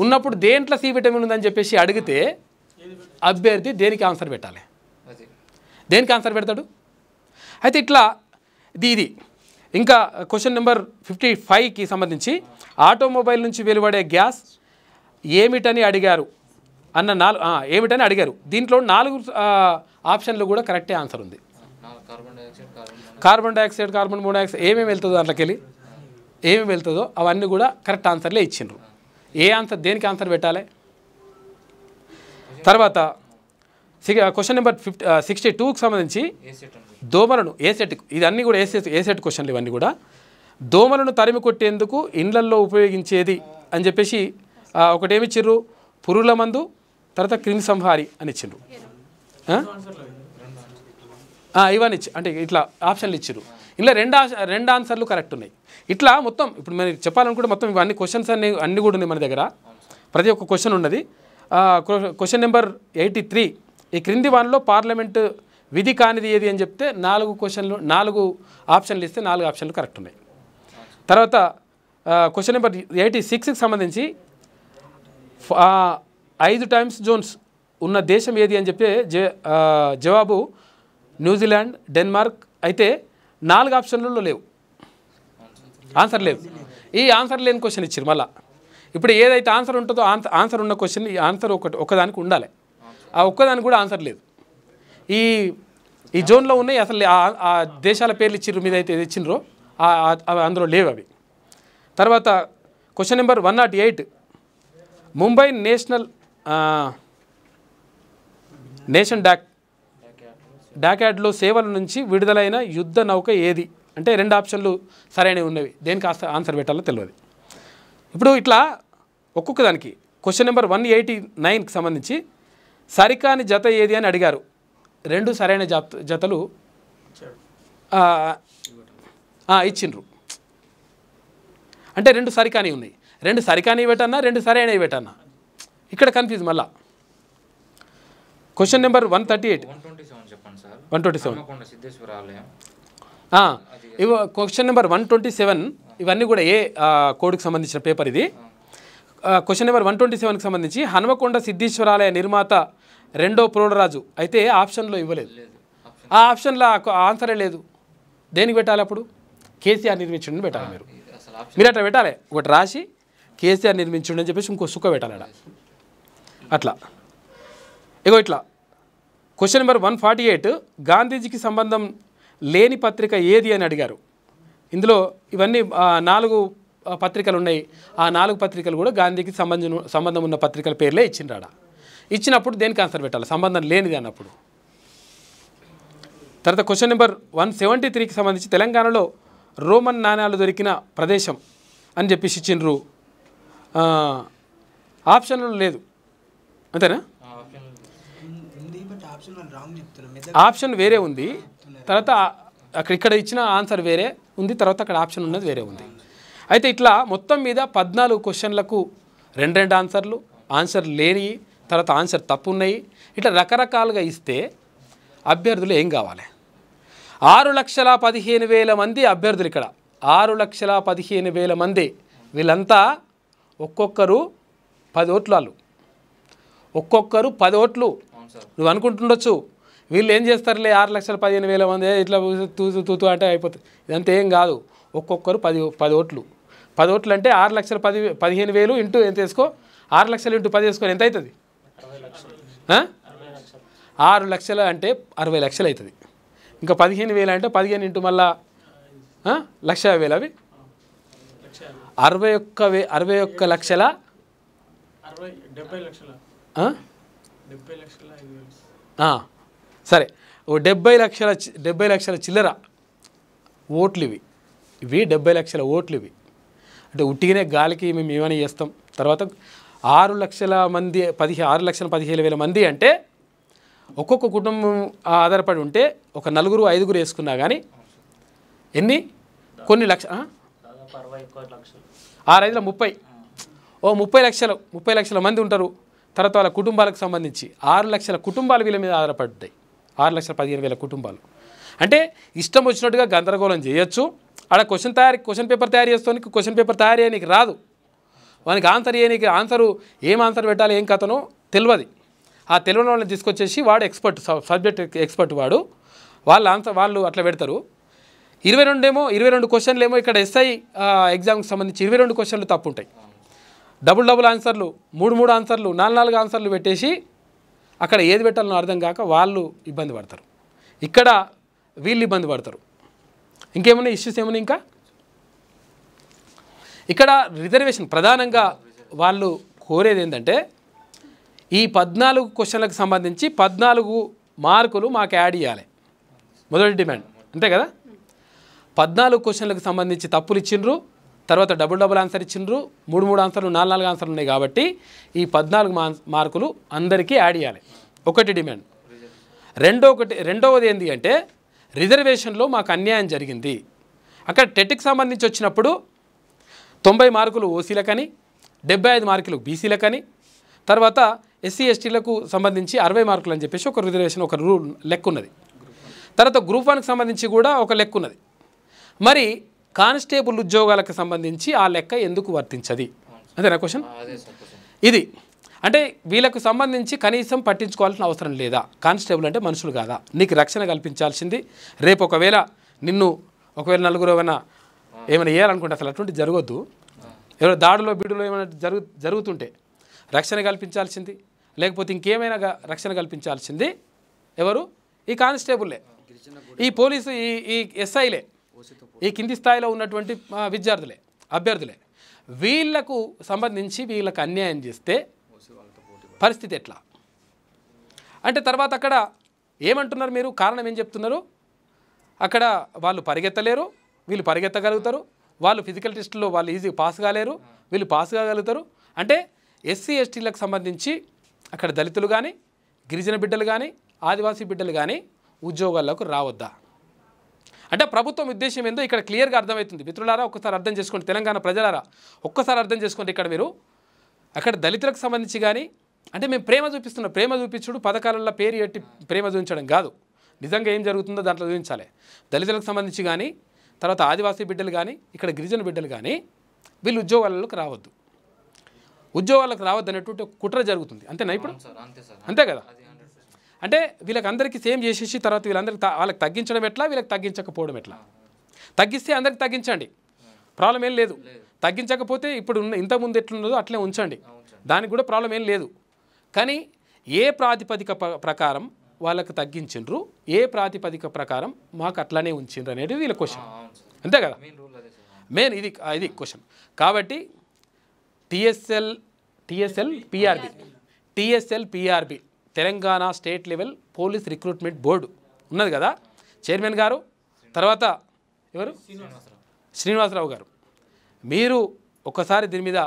[SPEAKER 1] ఉన్నప్పుడు దేంట్లో సి విటమిన్ ఉందని చెప్పేసి అడిగితే అభ్యర్థి దేనికి ఆన్సర్ పెట్టాలి దేనికి ఆన్సర్ పెడతాడు అయితే ఇట్లా ఇది ఇది ఇంకా క్వశ్చన్ నెంబర్ ఫిఫ్టీ ఫైవ్కి సంబంధించి ఆటోమొబైల్ నుంచి వెలువడే గ్యాస్ ఏమిటని అడిగారు అన్న నాలుగు ఏమిటని అడిగారు దీంట్లో నాలుగు ఆప్షన్లు కూడా కరెక్టే ఆన్సర్ ఉంది కార్బన్ డైఆక్సైడ్ కార్బన్ మోనాక్సైడ్ ఏమేమి వెళ్తుందో దాంట్లోకి వెళ్ళి ఏమేమి వెళ్తుందో అవన్నీ కూడా కరెక్ట్ ఆన్సర్లే ఇచ్చిండ్రు ఏ ఆన్సర్ దేనికి ఆన్సర్ పెట్టాలి తర్వాత క్వశ్చన్ నెంబర్ ఫిఫ్టీ సిక్స్టీ టూకి సంబంధించి దోమలను ఏ సెట్ ఇది అన్నీ కూడా ఏ సెట్ ఏ సెట్ క్వశ్చన్లు ఇవన్నీ కూడా దోమలను తరిమి కొట్టేందుకు ఇండ్లల్లో ఉపయోగించేది అని చెప్పేసి ఒకటేమిచ్చిర్రు ఇచ్చిర్రు పురుగుల మందు తర్వాత క్రిమి సంహారి అని ఇచ్చిండ్రు ఇవన్నీ ఇచ్చి అంటే ఇట్లా ఆప్షన్లు ఇచ్చిర్రు ఇలా రెండు రెండు ఆన్సర్లు కరెక్ట్ ఉన్నాయి ఇట్లా మొత్తం ఇప్పుడు మనకి చెప్పాలనుకుంటే మొత్తం ఇవన్నీ క్వశ్చన్స్ అన్ని అన్ని కూడా ఉన్నాయి మన దగ్గర ప్రతి ఒక్క క్వశ్చన్ ఉన్నది క్వశ్చన్ నెంబర్ ఎయిటీ త్రీ ఈ క్రింది వన్లో పార్లమెంటు విధి కానిది ఏది అని చెప్తే నాలుగు క్వశ్చన్లు నాలుగు ఆప్షన్లు ఇస్తే నాలుగు ఆప్షన్లు కరెక్ట్ ఉన్నాయి తర్వాత క్వశ్చన్ నెంబర్ ఎయిటీ సిక్స్కి సంబంధించి ఐదు టైమ్స్ జోన్స్ ఉన్న దేశం ఏది అని చెప్పి జవాబు న్యూజిలాండ్ డెన్మార్క్ అయితే నాలుగు ఆప్షన్లలో లేవు ఆన్సర్ లేవు ఈ ఆన్సర్ లేని క్వశ్చన్ ఇచ్చారు మళ్ళీ ఇప్పుడు ఏదైతే ఆన్సర్ ఉంటుందో ఆన్సర్ ఆన్సర్ ఉన్న క్వశ్చన్ ఈ ఆన్సర్ ఒకటి ఒకదానికి ఉండాలి ఆ ఒక్కదానికి కూడా ఆన్సర్ లేదు ఈ ఈ జోన్లో ఉన్నాయి అసలు ఆ దేశాల పేర్లు ఇచ్చిర్రు మీద అయితే ఇచ్చినరో అందులో లేవు అవి తర్వాత question number one nought eight Mumbai national nation dock డాకాడ్లో సేవల నుంచి విడుదలైన యుద్ధ నౌక ఏది అంటే రెండు ఆప్షన్లు సరైనవి ఉన్నవి దేనికి ఆన్సర్ పెట్టాలో తెలియదు ఇప్పుడు ఇట్లా ఒక్కొక్క దానికి క్వశ్చన్ నెంబర్ వన్ ఎయిటీ నైన్కి సంబంధించి సరికాని జత ఏది అని అడిగారు రెండు సరైన జత జతలు ఇచ్చిండ్రు అంటే రెండు సరికాని ఉన్నాయి రెండు సరికాని పెట్టన్నా రెండు సరైన పెట్టన్నా ఇక్కడ కన్ఫ్యూజ్ మళ్ళా question number one thirty eight one twenty
[SPEAKER 3] seven
[SPEAKER 1] ఇవ question number one twenty seven ఇవన్నీ కూడా ఏ కోడ్కి సంబంధించిన పేపర్ ఇది క్వశ్చన్ నెంబర్ వన్ ట్వంటీ సెవెన్కి సంబంధించి హనుమకొండ సిద్ధేశ్వరాలయ నిర్మాత రెండో ప్రోడరాజు అయితే ఆప్షన్లో ఇవ్వలేదు ఆ ఆప్షన్లో ఆన్సరే లేదు దేనికి పెట్టాలి అప్పుడు కేసీఆర్ నిర్మించండి పెట్టాలి మీరు మీరు అట్లా పెట్టాలి ఒకటి రాసి కేసీఆర్ నిర్మించండి అని చెప్పేసి ఇంకో సుక్క పెట్టాలి అట్లా ఇగో ఇట్లా question number one forty eight గాంధీజీకి సంబంధం లేని పత్రిక ఏది అని అడిగారు ఇందులో ఇవన్నీ నాలుగు పత్రికలు ఉన్నాయి ఆ నాలుగు పత్రికలు కూడా గాంధీకి సంబంధం సంబంధం ఉన్న పత్రికల పేర్లే ఇచ్చిండ్రాడ ఇచ్చినప్పుడు దేనికి ఆన్సర్ పెట్టాలి సంబంధం లేనిది అన్నప్పుడు తర్వాత క్వశ్చన్ నెంబర్ వన్ సెవెంటీ త్రీకి సంబంధించి తెలంగాణలో రోమన్ నాణ్యాలు దొరికిన ప్రదేశం అని చెప్పేసి ఇచ్చిండ్రు ఆప్షన్లు లేదు అంతేనా ఆప్షన్ వేరే ఉంది తర్వాత అక్కడ ఇక్కడ ఇచ్చిన ఆన్సర్ వేరే ఉంది తర్వాత అక్కడ ఆప్షన్ ఉన్నది వేరే ఉంది అయితే ఇట్లా మొత్తం మీద పద్నాలుగు క్వశ్చన్లకు రెండు రెండు ఆన్సర్లు ఆన్సర్ లేని తర్వాత ఆన్సర్ తప్పు ఉన్నాయి ఇట్లా రకరకాలుగా ఇస్తే అభ్యర్థులు ఏం కావాలి ఆరు లక్షల పదిహేను వేల మంది అభ్యర్థులు ఇక్కడ ఆరు లక్షల పదిహేను వేల మంది వీళ్ళంతా ఒక్కొక్కరు పది ఓట్లు వాళ్ళు ఒక్కొక్కరు పది ఓట్లు నువ్వు అనుకుంటుండొచ్చు వీళ్ళు ఏం చేస్తారులే ఆరు లక్షల పదిహేను వేల మంది ఇట్లా తూతు తూతు అంటే అయిపోతుంది ఇదంతా ఏం కాదు ఒక్కొక్కరు పది పది ఓట్లు పది ఓట్లు అంటే ఆరు లక్షల పది పదిహేను వేలు ఇంటూ ఎంత వేసుకో ఆరు లక్షలు ఇంటూ పది వేసుకొని ఎంత అవుతుంది ఆరు లక్షలు అంటే అరవై లక్షలు అవుతుంది ఇంకా పదిహేను వేలు అంటే పదిహేను ఇంటూ మళ్ళా లక్ష వేలు అవి అరవై ఒక్క వే అరవై ఒక్క లక్షల డెబ్బై లక్షల సరే ఓ డెబ్బై లక్షల డెబ్బై లక్షల చిల్లర ఓట్లు ఇవి ఇవి డెబ్బై లక్షల ఓట్లు ఇవి అంటే ఉట్టిగానే గాలికి మేము ఏమైనా చేస్తాం తర్వాత ఆరు లక్షల మంది పదిహే ఆరు లక్షల పదిహేను వేల మంది అంటే ఒక్కొక్క కుటుంబం ఆధారపడి ఉంటే ఒక నలుగురు ఐదుగురు వేసుకున్నా కానీ ఎన్ని కొన్ని లక్ష ఆరు ఐదుల ముప్పై ఓ ముప్పై లక్షలు ముప్పై లక్షల మంది ఉంటారు తర్వాత వాళ్ళ కుటుంబాలకు సంబంధించి ఆరు లక్షల కుటుంబాలు వీళ్ళ మీద ఆధారపడ్డాయి ఆరు లక్షల పదిహేను వేల కుటుంబాలు అంటే ఇష్టం వచ్చినట్టుగా గందరగోళం చేయొచ్చు ఆడ క్వశ్చన్ తయారీ క్వశ్చన్ పేపర్ తయారు చేస్తానికి క్వశ్చన్ పేపర్ తయారు చేయడానికి రాదు వానికి ఆన్సర్ చేయడానికి ఆన్సరు ఏం ఆన్సర్ పెట్టాలి ఏం కథనో తెలియదు ఆ తెలియని వాళ్ళని తీసుకొచ్చేసి వాడు ఎక్స్పర్ట్ సబ్జెక్ట్ ఎక్స్పర్ట్ వాడు వాళ్ళ ఆన్సర్ వాళ్ళు అట్లా పెడతారు ఇరవై రెండు ఏమో ఇరవై రెండు క్వశ్చన్లు ఏమో ఇక్కడ ఎస్ఐ ఎగ్జామ్కి సంబంధించి ఇరవై రెండు క్వశ్చన్లు తప్పు ఉంటాయి డబుల్ డబుల్ ఆన్సర్లు మూడు మూడు ఆన్సర్లు నాలుగు నాలుగు ఆన్సర్లు పెట్టేసి అక్కడ ఏది పెట్టాలనో అర్థం కాక వాళ్ళు ఇబ్బంది పడతారు ఇక్కడ వీళ్ళు ఇబ్బంది పడతారు ఇంకేమైనా ఇష్యూస్ ఏమైనా ఇంకా ఇక్కడ రిజర్వేషన్ ప్రధానంగా వాళ్ళు కోరేది ఏంటంటే ఈ పద్నాలుగు క్వశ్చన్లకు సంబంధించి పద్నాలుగు మార్కులు మాకు యాడ్ చేయాలి మొదటి డిమాండ్ అంతే కదా పద్నాలుగు క్వశ్చన్లకు సంబంధించి తప్పులు ఇచ్చిండ్రు తర్వాత డబుల్ డబుల్ ఆన్సర్ ఇచ్చిండ్రు మూడు మూడు ఆన్సర్లు నాలుగు నాలుగు ఆన్సర్లు ఉన్నాయి కాబట్టి ఈ పద్నాలుగు మార్కులు అందరికీ యాడ్ చేయాలి ఒకటి డిమాండ్ రెండో ఒకటి రెండవది ఏంటి అంటే రిజర్వేషన్లో మాకు అన్యాయం జరిగింది అక్కడ టెట్కి సంబంధించి వచ్చినప్పుడు తొంభై మార్కులు ఓసీలకని డెబ్బై ఐదు మార్కులు బీసీలకని తర్వాత ఎస్సీ ఎస్టీలకు సంబంధించి అరవై మార్కులు అని చెప్పేసి ఒక రిజర్వేషన్ ఒక రూల్ లెక్క ఉన్నది తర్వాత గ్రూప్ వన్కి సంబంధించి కూడా ఒక లెక్క ఉన్నది మరి కానిస్టేబుల్ ఉద్యోగాలకు సంబంధించి ఆ లెక్క ఎందుకు వర్తించది అంతేనా క్వశ్చన్ ఇది అంటే వీళ్ళకు సంబంధించి కనీసం పట్టించుకోవాల్సిన అవసరం లేదా కానిస్టేబుల్ అంటే మనుషులు కాదా నీకు రక్షణ కల్పించాల్సింది రేపు ఒకవేళ నిన్ను ఒకవేళ నలుగురు ఏమైనా ఏమైనా వేయాలనుకుంటే అసలు అటువంటి జరగద్దు ఎవరో దాడులో బీడులో ఏమైనా జరుగు జరుగుతుంటే రక్షణ కల్పించాల్సింది లేకపోతే ఇంకేమైనా రక్షణ కల్పించాల్సింది ఎవరు ఈ కానిస్టేబుల్లే ఈ పోలీసు ఈ ఈ ఎస్ఐలే ఈ కింది స్థాయిలో ఉన్నటువంటి విద్యార్థులే అభ్యర్థులే వీళ్లకు సంబంధించి వీళ్ళకు అన్యాయం చేస్తే పరిస్థితి ఎట్లా అంటే తర్వాత అక్కడ ఏమంటున్నారు మీరు కారణం ఏం చెప్తున్నారు అక్కడ వాళ్ళు పరిగెత్తలేరు వీళ్ళు పరిగెత్తగలుగుతారు వాళ్ళు ఫిజికల్ టెస్ట్లో వాళ్ళు ఈజీ పాస్ కాలేరు వీళ్ళు పాస్ కాగలుగుతారు అంటే ఎస్సీ ఎస్టీలకు సంబంధించి అక్కడ దళితులు కానీ గిరిజన బిడ్డలు కానీ ఆదివాసీ బిడ్డలు కానీ ఉద్యోగాల్లోకి రావద్దా అంటే ప్రభుత్వం ఉద్దేశం ఏందో ఇక్కడ క్లియర్గా అర్థమవుతుంది మిత్రులారా ఒక్కసారి అర్థం చేసుకోండి తెలంగాణ ప్రజలారా ఒక్కసారి అర్థం చేసుకోండి ఇక్కడ మీరు అక్కడ దళితులకు సంబంధించి కానీ అంటే మేము ప్రేమ చూపిస్తున్న ప్రేమ చూపించుడు పథకాలలో పేరు ఎట్టి ప్రేమ చూపించడం కాదు నిజంగా ఏం జరుగుతుందో దాంట్లో చూపించాలి దళితులకు సంబంధించి కానీ తర్వాత ఆదివాసీ బిడ్డలు కానీ ఇక్కడ గిరిజన బిడ్డలు కానీ వీళ్ళు ఉద్యోగాలలోకి రావద్దు ఉద్యోగాలకు రావద్దు అనేటువంటి కుట్ర జరుగుతుంది అంతేనా ఇప్పుడు అంతే కదా అంటే వీళ్ళకందరికీ సేమ్ చేసేసి తర్వాత వీళ్ళందరికీ వాళ్ళకి తగ్గించడం ఎట్లా వీళ్ళకి తగ్గించకపోవడం ఎట్లా తగ్గిస్తే అందరికి తగ్గించండి ప్రాబ్లం ఏం లేదు తగ్గించకపోతే ఇప్పుడు ఉన్న ఇంతకుముందు ఎట్లున్నదో అట్లే ఉంచండి దానికి కూడా ప్రాబ్లం ఏం లేదు కానీ ఏ ప్రాతిపదిక ప్రకారం వాళ్ళకు తగ్గించిండ్రు ఏ ప్రాతిపదిక ప్రకారం మాకు అట్లానే ఉంచిండ్రు అనేది వీళ్ళ క్వశ్చన్ అంతే కదా మెయిన్ ఇది ఇది క్వశ్చన్ కాబట్టి TSL TSL PRB TSL PRB Telangana state level police recruitment board ఉన్నది కదా చైర్మన్ గారు తర్వాత ఎవరు శ్రీనివాసరావు గారు మీరు ఒకసారి దీని మీద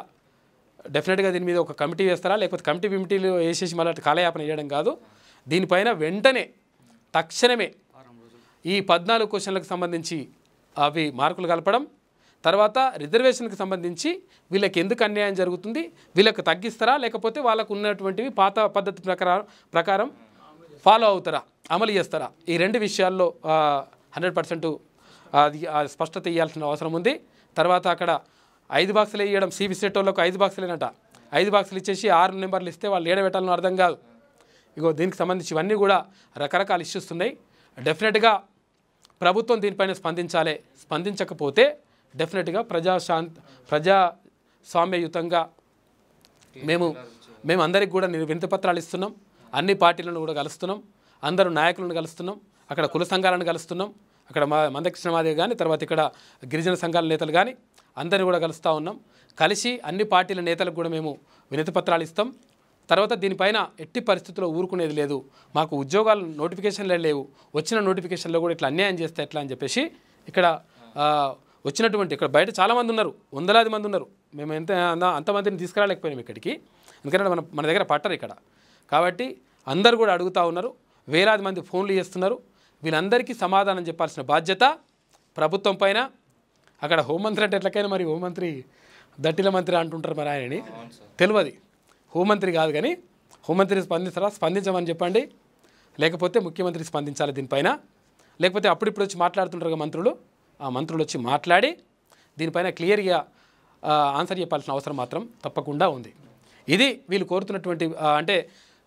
[SPEAKER 1] డెఫినెట్గా దీని మీద ఒక కమిటీ వేస్తారా లేకపోతే కమిటీ కమిటీలు వేసేసి మళ్ళీ కాలయాపన చేయడం కాదు దీనిపైన వెంటనే తక్షణమే ఈ పద్నాలుగు క్వశ్చన్లకు సంబంధించి అవి మార్కులు కలపడం తర్వాత రిజర్వేషన్కి సంబంధించి వీళ్ళకి ఎందుకు అన్యాయం జరుగుతుంది వీళ్ళకి తగ్గిస్తారా లేకపోతే వాళ్ళకు ఉన్నటువంటివి పాత పద్ధతి ప్రకారం ప్రకారం ఫాలో అవుతారా అమలు చేస్తారా ఈ రెండు విషయాల్లో హండ్రెడ్ పర్సెంట్ అది స్పష్టత ఇవ్వాల్సిన అవసరం ఉంది తర్వాత అక్కడ ఐదు బాక్సులు వేయడం సీవి వాళ్ళకు ఐదు బాక్సులేనట ఐదు బాక్సులు ఇచ్చేసి ఆరు నెంబర్లు ఇస్తే వాళ్ళు ఏడబెట్టాలని అర్థం కాదు ఇగో దీనికి సంబంధించి ఇవన్నీ కూడా రకరకాల ఇష్యూస్ ఉన్నాయి డెఫినెట్గా ప్రభుత్వం దీనిపైన స్పందించాలి స్పందించకపోతే డెఫినెట్గా ప్రజాశాంత ప్రజాస్వామ్యయుతంగా మేము మేము అందరికి కూడా వినతిపత్రాలు ఇస్తున్నాం అన్ని పార్టీలను కూడా కలుస్తున్నాం అందరూ నాయకులను కలుస్తున్నాం అక్కడ కుల సంఘాలను కలుస్తున్నాం అక్కడ మా మందకృష్ణ మాదేవి కానీ తర్వాత ఇక్కడ గిరిజన సంఘాల నేతలు కానీ అందరిని కూడా కలుస్తూ ఉన్నాం కలిసి అన్ని పార్టీల నేతలకు కూడా మేము వినతిపత్రాలు ఇస్తాం తర్వాత దీనిపైన ఎట్టి పరిస్థితుల్లో ఊరుకునేది లేదు మాకు ఉద్యోగాలు నోటిఫికేషన్లే లేవు వచ్చిన నోటిఫికేషన్లో కూడా ఇట్లా అన్యాయం చేస్తే ఎట్లా అని చెప్పేసి ఇక్కడ వచ్చినటువంటి ఇక్కడ బయట చాలామంది ఉన్నారు వందలాది మంది ఉన్నారు మేము ఎంత అంతమందిని తీసుకురాలేకపోయినాం ఇక్కడికి ఎందుకంటే మన మన దగ్గర పట్టరు ఇక్కడ కాబట్టి అందరు కూడా అడుగుతూ ఉన్నారు వేలాది మంది ఫోన్లు చేస్తున్నారు వీళ్ళందరికీ సమాధానం చెప్పాల్సిన బాధ్యత ప్రభుత్వం పైన అక్కడ హోంమంత్రి అంటే ఎట్లకైనా మరి హోంమంత్రి దట్టిల మంత్రి అంటుంటారు మరి ఆయనని తెలియదు హోంమంత్రి కాదు కానీ హోంమంత్రి స్పందిస్తారా స్పందించమని చెప్పండి లేకపోతే ముఖ్యమంత్రి స్పందించాలి దీనిపైన లేకపోతే అప్పుడిప్పుడు వచ్చి మాట్లాడుతుంటారు మంత్రులు ఆ మంత్రులు వచ్చి మాట్లాడి దీనిపైన క్లియర్గా ఆన్సర్ చెప్పాల్సిన అవసరం మాత్రం తప్పకుండా ఉంది ఇది వీళ్ళు కోరుతున్నటువంటి అంటే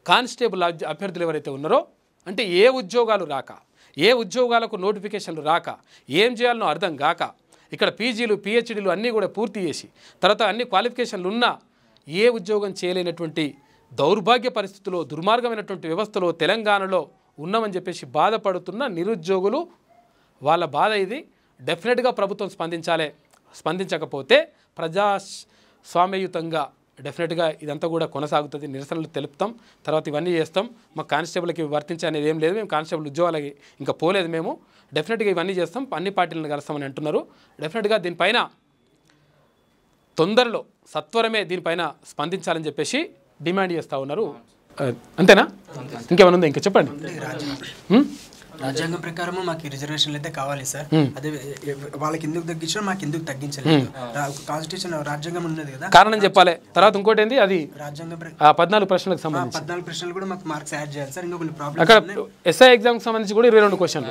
[SPEAKER 1] కానిస్టేబుల్ అభ్యర్థులు ఎవరైతే ఉన్నారో అంటే ఏ ఉద్యోగాలు రాక ఏ ఉద్యోగాలకు నోటిఫికేషన్లు రాక ఏం చేయాలనో అర్థం కాక ఇక్కడ పీజీలు పిహెచ్డీలు అన్నీ కూడా పూర్తి చేసి తర్వాత అన్ని క్వాలిఫికేషన్లు ఉన్నా ఏ ఉద్యోగం చేయలేనటువంటి దౌర్భాగ్య పరిస్థితిలో దుర్మార్గమైనటువంటి వ్యవస్థలో తెలంగాణలో ఉన్నామని చెప్పేసి బాధపడుతున్న నిరుద్యోగులు వాళ్ళ బాధ ఇది డెఫినెట్గా ప్రభుత్వం స్పందించాలి స్పందించకపోతే ప్రజాస్వామ్యయుతంగా డెఫినెట్గా ఇదంతా కూడా కొనసాగుతుంది నిరసనలు తెలుపుతాం తర్వాత ఇవన్నీ చేస్తాం మా కానిస్టేబుల్కి వర్తించే అనేది ఏం లేదు మేము కానిస్టేబుల్ ఉద్యోగాలకి ఇంకా పోలేదు మేము డెఫినెట్గా ఇవన్నీ చేస్తాం అన్ని పార్టీలను కలుస్తామని అంటున్నారు డెఫినెట్గా దీనిపైన తొందరలో సత్వరమే దీనిపైన స్పందించాలని చెప్పేసి డిమాండ్ చేస్తూ ఉన్నారు అంతేనా ఇంకేమైనా ఉందా ఇంకా చెప్పండి రాజ్యాంగం ప్రకారం
[SPEAKER 2] మాకు రిజర్వేషన్లు అయితే కావాలి సార్ అదే వాళ్ళకి ఎందుకు తగ్గించడం మాకు ఎందుకు తగ్గించలేదు
[SPEAKER 1] కాన్స్టిట్యూషన్ రాజ్యాంగం ఉన్నది కదా కారణం చెప్పాలి తర్వాత ఇంకోటి ఏంటి అది రాజ్యాంగం పద్నాలుగు ప్రశ్నలకు సంబంధించి
[SPEAKER 2] పద్నాలుగు ప్రశ్నలు కూడా మాకు మార్క్స్ యాడ్ చేయాలి సార్ ఇంకొన్ని ప్రాబ్లమ్ అక్కడ
[SPEAKER 1] ఎస్ఐ ఎగ్జామ్ సంబంధించి కూడా ఇరవై రెండు క్వశ్చన్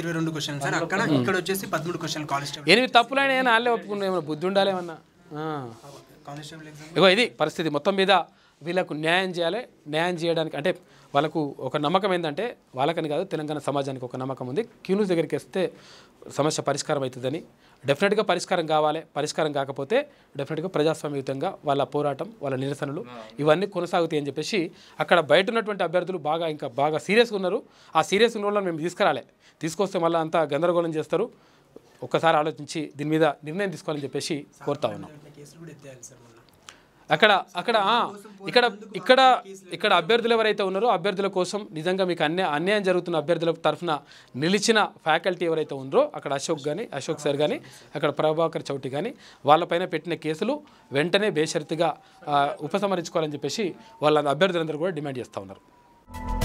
[SPEAKER 1] ఇరవై రెండు క్వశ్చన్ సార్ అక్కడ ఇక్కడ వచ్చేసి పదమూడు క్వశ్చన్ కాలేజ్ ఎనిమిది తప్పులైనా ఏమైనా వాళ్ళే ఒప్పుకున్నా ఏమైనా బుద్ధి ఉండాలి ఏమన్నా ఇగో ఇది పరిస్థితి మొత్తం మీద వీళ్ళకు న్యాయం చేయాలి న్యాయం చేయడానికి అంటే వాళ్ళకు ఒక నమ్మకం ఏంటంటే వాళ్ళకని కాదు తెలంగాణ సమాజానికి ఒక నమ్మకం ఉంది క్యూన్యూస్ దగ్గరికి వస్తే సమస్య పరిష్కారం అవుతుందని డెఫినెట్గా పరిష్కారం కావాలి పరిష్కారం కాకపోతే డెఫినెట్గా ప్రజాస్వామ్యయుతంగా వాళ్ళ పోరాటం వాళ్ళ నిరసనలు ఇవన్నీ కొనసాగుతాయి అని చెప్పేసి అక్కడ బయట ఉన్నటువంటి అభ్యర్థులు బాగా ఇంకా బాగా సీరియస్గా ఉన్నారు ఆ సీరియస్ ఉన్న వాళ్ళని మేము తీసుకురాలి తీసుకొస్తే మళ్ళీ అంతా గందరగోళం చేస్తారు ఒక్కసారి ఆలోచించి దీని మీద నిర్ణయం తీసుకోవాలని చెప్పేసి కోరుతా ఉన్నాం అక్కడ అక్కడ ఇక్కడ ఇక్కడ ఇక్కడ అభ్యర్థులు ఎవరైతే ఉన్నారో అభ్యర్థుల కోసం నిజంగా మీకు అన్యా అన్యాయం జరుగుతున్న అభ్యర్థుల తరఫున నిలిచిన ఫ్యాకల్టీ ఎవరైతే ఉన్నారో అక్కడ అశోక్ కానీ అశోక్ సార్ కానీ అక్కడ ప్రభాకర్ చౌటి కానీ వాళ్ళపైన పెట్టిన కేసులు వెంటనే బేషరతిగా ఉపసంహరించుకోవాలని చెప్పేసి వాళ్ళ అభ్యర్థులందరూ కూడా డిమాండ్ చేస్తూ ఉన్నారు